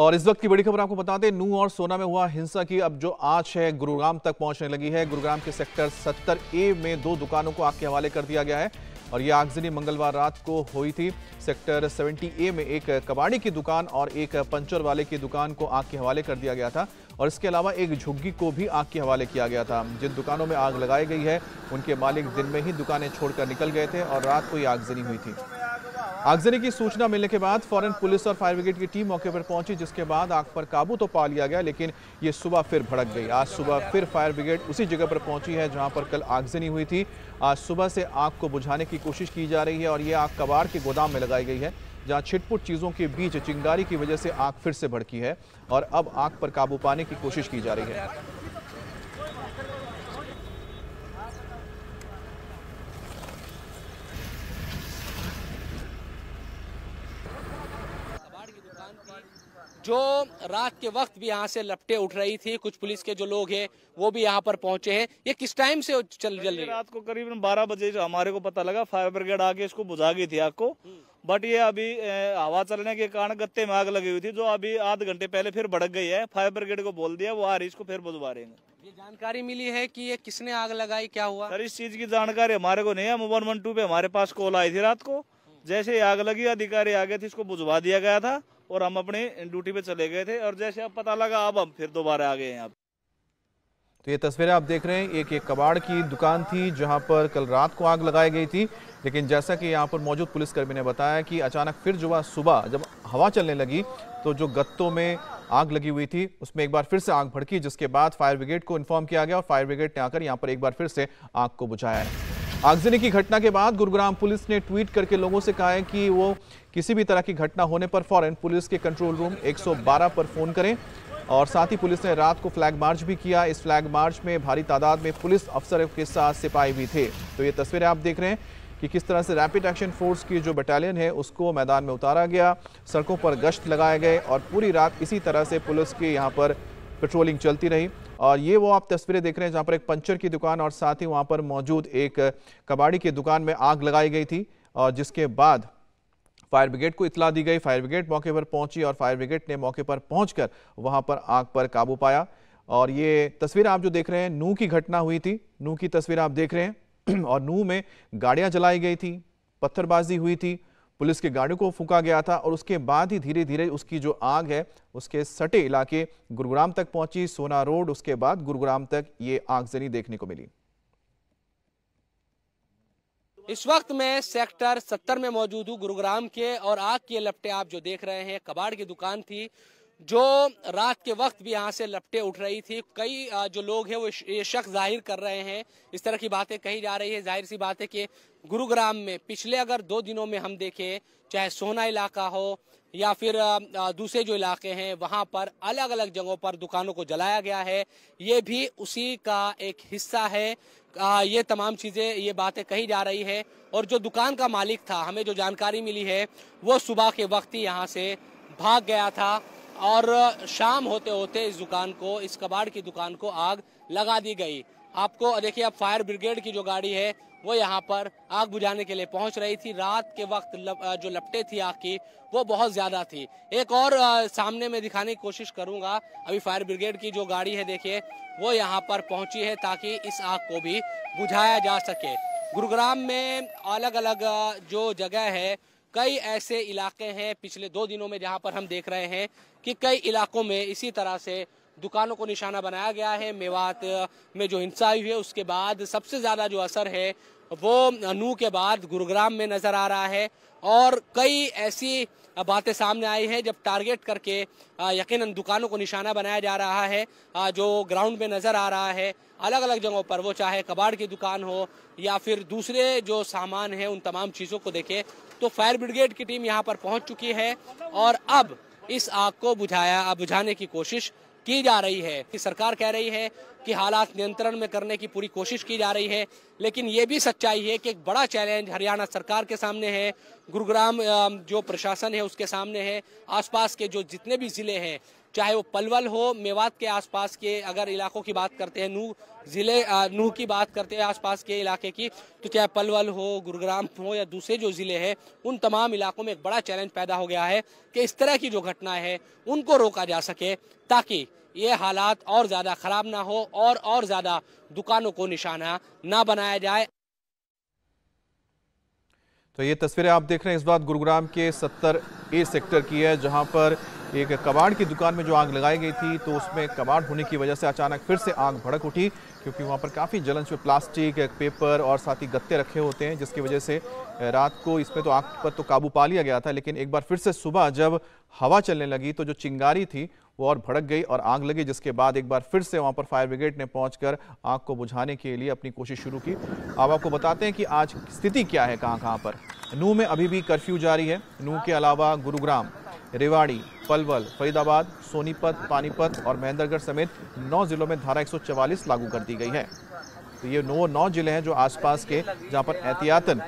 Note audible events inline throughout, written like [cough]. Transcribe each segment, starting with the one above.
और इस वक्त की बड़ी खबर आपको बता दें नू और सोना में हुआ हिंसा की अब जो आज है गुरुग्राम तक पहुंचने लगी है गुरुग्राम के सेक्टर 70 ए में दो दुकानों को आग के हवाले कर दिया गया है और यह आगजनी मंगलवार रात को हुई थी सेक्टर 70 ए में एक कबाड़ी की दुकान और एक पंचर वाले की दुकान को आग के हवाले कर दिया गया था और इसके अलावा एक झुग्गी को भी आग के हवाले किया गया था जिन दुकानों में आग लगाई गई है उनके मालिक दिन में ही दुकानें छोड़कर निकल गए थे और रात को ये आगजनी हुई थी आगजनी की सूचना मिलने के बाद फौरन पुलिस और फायर ब्रिगेड की टीम मौके पर पहुंची जिसके बाद आग पर काबू तो पा लिया गया लेकिन ये सुबह फिर भड़क गई आज सुबह फिर फायर ब्रिगेड उसी जगह पर पहुंची है जहां पर कल आगजनी हुई थी आज सुबह से आग को बुझाने की कोशिश की जा रही है और ये आग कबाड़ के गोदाम में लगाई गई है जहाँ छिटपुट चीज़ों के बीच चिंगारी की वजह से आग फिर से भड़की है और अब आग पर काबू पाने की कोशिश की जा रही है जो रात के वक्त भी यहाँ से लपटे उठ रही थी कुछ पुलिस के जो लोग हैं वो भी यहाँ पर पहुंचे हैं ये किस टाइम से चल चल रही रात को करीबन 12 बजे हमारे को पता लगा फायर ब्रिगेड आके इसको बुझा गई थी आग को हम्म। बट ये अभी हवा चलने के कारण गत्ते में आग लगी हुई थी जो अभी आध घंटे पहले फिर भड़क गई है फायर ब्रिगेड को बोल दिया वो आ रही इसको फिर बुझवा रहे ये जानकारी मिली है कि ये किसने आग लगाई क्या हुआ सर इस चीज की जानकारी हमारे को नहीं है वन वन टू पे हमारे पास कॉल आई थी रात को जैसे आग लगी अधिकारी आ गए थे इसको बुझवा दिया गया था और हम अपने ड्यूटी पे चले गए थे और जैसे अब पता लगा अब हम फिर दोबारा आ गए हैं आप तो ये तस्वीरें आप देख रहे हैं एक एक कबाड़ की दुकान थी जहां पर कल रात को आग लगाई गई थी लेकिन जैसा कि यहां पर मौजूद पुलिसकर्मी ने बताया कि अचानक फिर जो सुबह जब हवा चलने लगी तो जो गत्तों में आग लगी हुई थी उसमें एक बार फिर से आग भड़की जिसके बाद फायर ब्रिगेड को इन्फॉर्म किया गया और फायर ब्रिगेड ने आकर यहाँ पर एक बार फिर से आग को बुझाया है आगजनी की घटना के बाद गुरुग्राम पुलिस ने ट्वीट करके लोगों से कहा है कि वो किसी भी तरह की घटना होने पर फौरन पुलिस के कंट्रोल रूम 112 पर फोन करें और साथ ही पुलिस ने रात को फ्लैग मार्च भी किया इस फ्लैग मार्च में भारी तादाद में पुलिस अफसरों के साथ सिपाही भी थे तो ये तस्वीरें आप देख रहे हैं कि किस तरह से रैपिड एक्शन फोर्स की जो बटालियन है उसको मैदान में उतारा गया सड़कों पर गश्त लगाए गए और पूरी रात इसी तरह से पुलिस के यहाँ पर पेट्रोलिंग चलती रही और ये वो आप तस्वीरें देख रहे हैं जहाँ पर एक पंचर की दुकान और साथ ही वहाँ पर मौजूद एक कबाड़ी की दुकान में आग लगाई गई थी और जिसके बाद फायर ब्रिगेड को इतला दी गई फायर ब्रिगेड मौके पर पहुंची और फायर ब्रिगेड ने मौके पर पहुंचकर वहां पर आग पर काबू पाया और ये तस्वीर आप जो देख रहे हैं नू की घटना हुई थी नू की तस्वीर आप देख रहे हैं [clears throat] और नू में गाड़ियां जलाई गई थी पत्थरबाजी हुई थी पुलिस के गाड़ियों को फूका गया था और उसके बाद ही धीरे धीरे उसकी जो आग है उसके सटे इलाके गुरुग्राम तक पहुंची सोना रोड उसके बाद गुरुग्राम तक ये आगजनी देखने को मिली इस वक्त मैं सेक्टर 70 में मौजूद हूं गुरुग्राम के और आग के लपटे आप जो देख रहे हैं कबाड़ की दुकान थी जो रात के वक्त भी यहाँ से लपटे उठ रही थी कई जो लोग हैं वो ये शक जाहिर कर रहे हैं इस तरह की बातें कही जा रही है जाहिर सी बात है कि गुरुग्राम में पिछले अगर दो दिनों में हम देखें चाहे सोना इलाका हो या फिर दूसरे जो इलाके हैं वहाँ पर अलग अलग जगहों पर दुकानों को जलाया गया है ये भी उसी का एक हिस्सा है ये तमाम चीज़ें ये बातें कही जा रही है और जो दुकान का मालिक था हमें जो जानकारी मिली है वो सुबह के वक्त ही यहाँ से भाग गया था और शाम होते होते इस दुकान को इस कबाड़ की दुकान को आग लगा दी गई आपको देखिए अब फायर ब्रिगेड की जो गाड़ी है वो यहाँ पर आग बुझाने के लिए पहुँच रही थी रात के वक्त लप, जो लपटे थी आग की वो बहुत ज़्यादा थी एक और आ, सामने में दिखाने की कोशिश करूंगा अभी फायर ब्रिगेड की जो गाड़ी है देखिए वो यहाँ पर पहुंची है ताकि इस आग को भी बुझाया जा सके गुरुग्राम में अलग अलग जो जगह है कई ऐसे इलाके हैं पिछले दो दिनों में जहां पर हम देख रहे हैं कि कई इलाकों में इसी तरह से दुकानों को निशाना बनाया गया है मेवात में जो हिंसा हुई है उसके बाद सबसे ज़्यादा जो असर है वो नू के बाद गुरुग्राम में नज़र आ रहा है और कई ऐसी बातें सामने आई हैं जब टारगेट करके यकीनन दुकानों को निशाना बनाया जा रहा है जो ग्राउंड में नज़र आ रहा है अलग अलग जगहों पर वो चाहे कबाड़ की दुकान हो या फिर दूसरे जो सामान है उन तमाम चीज़ों को देखें तो फायर ब्रिगेड की टीम यहाँ पर पहुँच चुकी है और अब इस आग को बुझाया बुझाने की कोशिश की जा रही है कि सरकार कह रही है कि हालात नियंत्रण में करने की पूरी कोशिश की जा रही है लेकिन ये भी सच्चाई है कि एक बड़ा चैलेंज हरियाणा सरकार के सामने है गुरुग्राम जो प्रशासन है उसके सामने है आसपास के जो जितने भी ज़िले हैं चाहे वो पलवल हो मेवात के आसपास के अगर इलाकों की बात करते हैं नू ज़िले नूह की बात करते हैं आसपास के इलाके की तो चाहे पलवल हो गुरुग्राम हो या दूसरे जो ज़िले हैं उन तमाम इलाकों में एक बड़ा चैलेंज पैदा हो गया है कि इस तरह की जो घटना है उनको रोका जा सके ताकि ये हालात और ज़्यादा ख़राब ना हो और और ज़्यादा दुकानों को निशाना ना बनाया जाए तो ये तस्वीरें आप देख रहे हैं इस बार गुरुग्राम के 70 ए सेक्टर की है जहां पर एक कबाड़ की दुकान में जो आग लगाई गई थी तो उसमें कबाड़ होने की वजह से अचानक फिर से आग भड़क उठी क्योंकि वहाँ पर काफ़ी जलन से प्लास्टिक पेपर और साथ ही गत्ते रखे होते हैं जिसकी वजह से रात को इसमें तो आग पर तो काबू पा लिया गया था लेकिन एक बार फिर से सुबह जब हवा चलने लगी तो जो चिंगारी थी वो और भड़क गई और आग लगी जिसके बाद एक बार फिर से वहाँ पर फायर ब्रिगेड ने कर आग को बुझाने के लिए अपनी कोशिश शुरू की अब आपको बताते हैं कि आज स्थिति क्या है कहाँ कहाँ पर नूह में अभी भी कर्फ्यू जारी है नूह के अलावा गुरुग्राम रेवाड़ी पलवल फरीदाबाद सोनीपत पानीपत और महेंद्रगढ़ समेत नौ जिलों में धारा 144 लागू कर दी गई है तो ये नौ नौ जिले हैं जो आसपास के जहां पर एहतियातन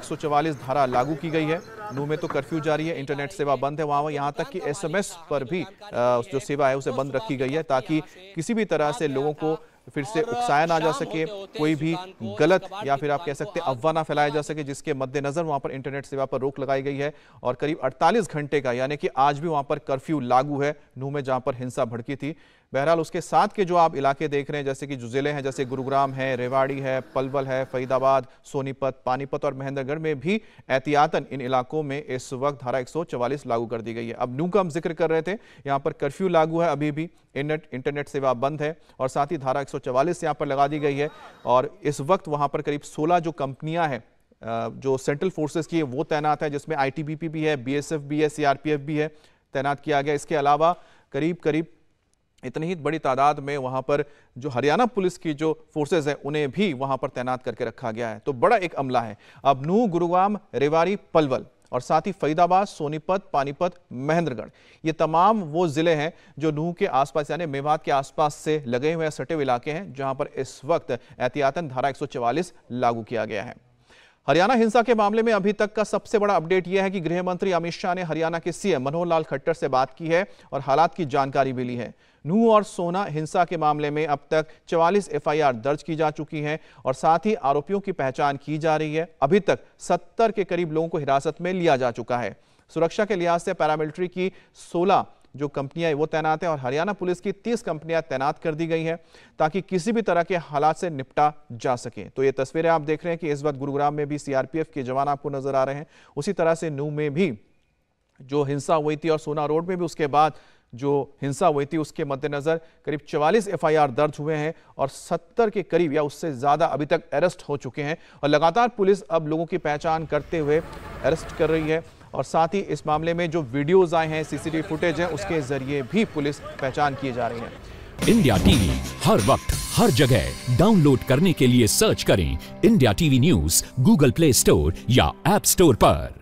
144 धारा लागू की गई है नू में तो कर्फ्यू जारी है इंटरनेट सेवा बंद है वहाँ यहाँ तक कि एसएमएस पर भी जो सेवा है उसे बंद रखी गई है ताकि किसी भी तरह से लोगों को तो फिर से उकसाया ना जा सके कोई भी गलत या फिर आप कह सकते हैं अफवाह ना फैलाया जा सके जिसके मद्देनजर वहां पर इंटरनेट सेवा पर रोक लगाई गई है और करीब 48 घंटे का यानी कि आज भी वहां पर कर्फ्यू लागू है नूह में जहां पर हिंसा भड़की थी बहरहाल उसके साथ के जो आप इलाके देख रहे हैं जैसे कि जो ज़िले हैं जैसे गुरुग्राम है रेवाड़ी है पलवल है फरीदाबाद सोनीपत पानीपत और महेंद्रगढ़ में भी एहतियातन इन इलाकों में इस वक्त धारा 144 लागू कर दी गई है अब नू का हम जिक्र कर रहे थे यहाँ पर कर्फ्यू लागू है अभी भी इंटरनेट इंटरनेट सेवा बंद है और साथ ही धारा एक सौ यहाँ पर लगा दी गई है और इस वक्त वहाँ पर करीब सोलह जो कंपनियाँ हैं जो सेंट्रल फोर्सेज की है वो तैनात है जिसमें आईटीबीपी भी है बीएसएफ भी है सीआरपीएफ भी है तैनात किया गया इसके अलावा करीब करीब इतनी ही बड़ी तादाद में वहाँ पर जो हरियाणा पुलिस की जो फोर्सेज हैं उन्हें भी वहाँ पर तैनात करके रखा गया है तो बड़ा एक अमला है अब नू गुरुगाम रेवारी पलवल और साथ ही फरीदाबाद सोनीपत पानीपत महेंद्रगढ़ ये तमाम वो ज़िले हैं जो नूह के आसपास यानी मेवात के आसपास से लगे हुए सटे हुए इलाके हैं जहां पर इस वक्त एहतियातन धारा 144 लागू किया गया है हरियाणा हिंसा के मामले में अभी तक का सबसे बड़ा अपडेट यह है कि गृह मंत्री अमित शाह ने हरियाणा के सीएम मनोहर लाल खट्टर से बात की है और हालात की जानकारी भी ली है नूह और सोना हिंसा के मामले में अब तक 44 एफआईआर दर्ज की जा चुकी हैं और साथ ही आरोपियों की पहचान की जा रही है अभी तक 70 के करीब लोगों को हिरासत में लिया जा चुका है सुरक्षा के लिहाज से पैरामिलिट्री की सोलह जो कंपनियां वो तैनात हैं और हरियाणा पुलिस की 30 कंपनियां तैनात कर दी गई हैं ताकि किसी भी तरह के हालात से निपटा जा सके तो ये तस्वीरें आप देख रहे हैं कि इस वक्त गुरुग्राम में भी सीआरपीएफ के जवान आपको नजर आ रहे हैं उसी तरह से नू में भी जो हिंसा हुई थी और सोना रोड में भी उसके बाद जो हिंसा हुई थी उसके मद्देनज़र करीब 44 एफआईआर दर्ज हुए हैं और 70 के करीब या उससे ज़्यादा अभी तक अरेस्ट हो चुके हैं और लगातार पुलिस अब लोगों की पहचान करते हुए अरेस्ट कर रही है और साथ ही इस मामले में जो वीडियोज आए हैं सीसीटीवी फुटेज है उसके जरिए भी पुलिस पहचान किए जा रही है इंडिया टीवी हर वक्त हर जगह डाउनलोड करने के लिए सर्च करें India TV news Google Play Store या एप स्टोर पर